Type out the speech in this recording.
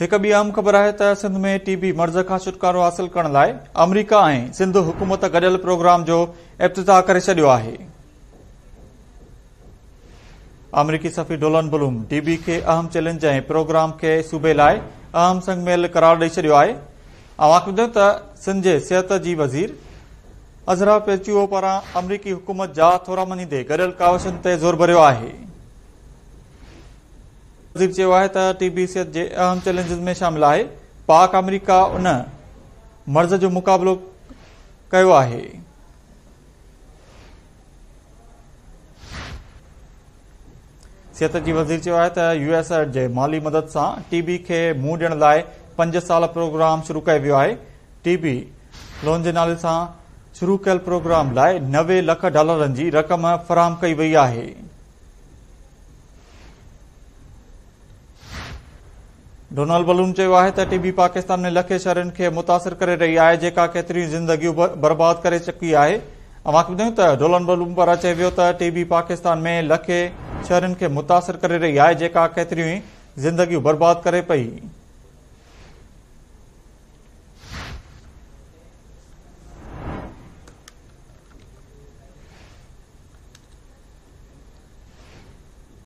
हिकु ॿी अहम ख़बर आहे त सिंध में टीबी मर्ज़ खां छुटकारो हासिल करण लाइ अमरीका ऐं सिंध हुकूमत गडि॒यल प्रोग्राम जो इब्ताह करे छडि॒यो आहे अमरीकी सफी डोलन बुलूम टीबी खे अहम चैलेंज ऐं प्रोग्राम खे सूबे लाइ अहम संगमेलमेल करार ॾेई छडि॒यो आहे त सिंध जे सिहत जी वज़ीर अजरा पेचुओ पारां अमरीकी हुकूमत जा थोरामींदे गडि॒यल कावशनि ते ज़ोर भरियो आहे वज़ीर चयो आहे त टी बी सिहत जे अहम चैलेंजिस में शामिल आहे पाक अमरीका उन मर्ज़ जो मुक़ाबिलो कयो आहे सिहत जी वज़ीर चयो आहे त यू एस एड जे माली मदद सां टी बी खे मुंहुं ॾियण लाइ पंज साल प्रोग्राम शुरू कयो वियो आहे टी बी लोन जे नाले सां शुरू कयल प्रोग्राम लाइ नवे लख डॉलरनि जी रक़म फराहम कई वई आहे डोनल्ड बलूम चयो आहे त टीबी पाकिस्तान में लखे शहरनि खे मुतासिर करे रही आहे जेका केतिरियूं ज़िंदगियूं बर्बाद करे चुकी आहे त डोनल्ल बलूम पारां चए त टीबी पाकिस्तान में लखे शहरनि खे मुतासिर करे रही आहे जेका केतिरियूं ज़िंदगियूं बर्बादु करे पई